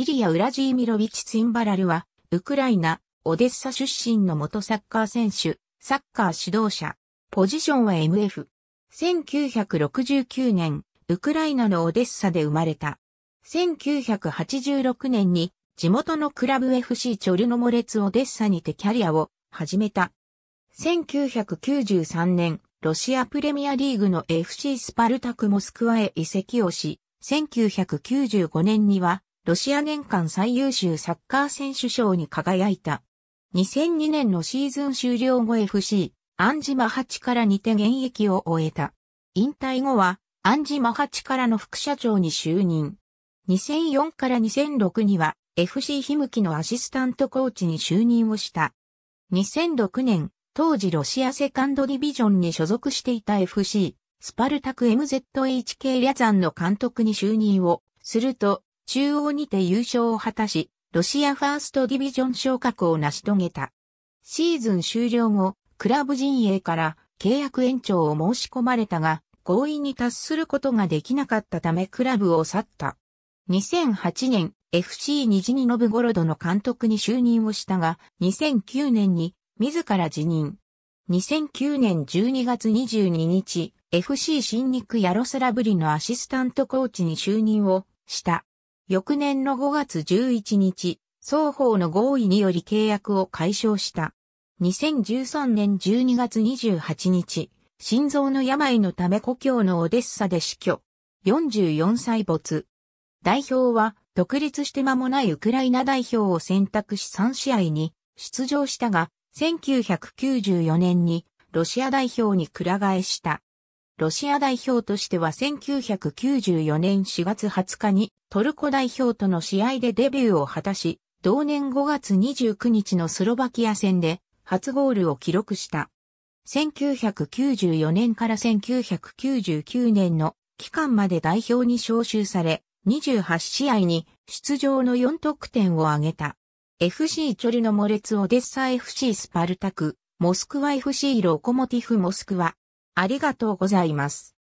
イリア・ウラジーミロビチ・ツインバラルは、ウクライナ、オデッサ出身の元サッカー選手、サッカー指導者、ポジションは MF。1969年、ウクライナのオデッサで生まれた。1986年に、地元のクラブ FC チョルノモレツオデッサにてキャリアを始めた。1993年、ロシアプレミアリーグの FC スパルタクモスクワへ移籍をし、1995年にはロシア年間最優秀サッカー選手賞に輝いた。2002年のシーズン終了後 FC、アンジマハチから2て現役を終えた。引退後は、アンジマハチからの副社長に就任。2004から2006には、FC ひむきのアシスタントコーチに就任をした。2006年、当時ロシアセカンドディビジョンに所属していた FC、スパルタク MZHK リャザンの監督に就任をすると、中央にて優勝を果たし、ロシアファーストディビジョン昇格を成し遂げた。シーズン終了後、クラブ陣営から契約延長を申し込まれたが、合意に達することができなかったためクラブを去った。2008年、FC 虹にノブゴロドの監督に就任をしたが、2009年に自ら辞任。2009年12月22日、FC 新肉ヤロスラブリのアシスタントコーチに就任をした。翌年の5月11日、双方の合意により契約を解消した。2013年12月28日、心臓の病のため故郷のオデッサで死去。44歳没。代表は、独立して間もないウクライナ代表を選択し3試合に出場したが、1994年にロシア代表にく替えした。ロシア代表としては1994年4月20日にトルコ代表との試合でデビューを果たし、同年5月29日のスロバキア戦で初ゴールを記録した。1994年から1999年の期間まで代表に招集され、28試合に出場の4得点を挙げた。FC チョルノモレツオデッサ FC スパルタク、モスクワ FC ロコモティフモスクワ、ありがとうございます。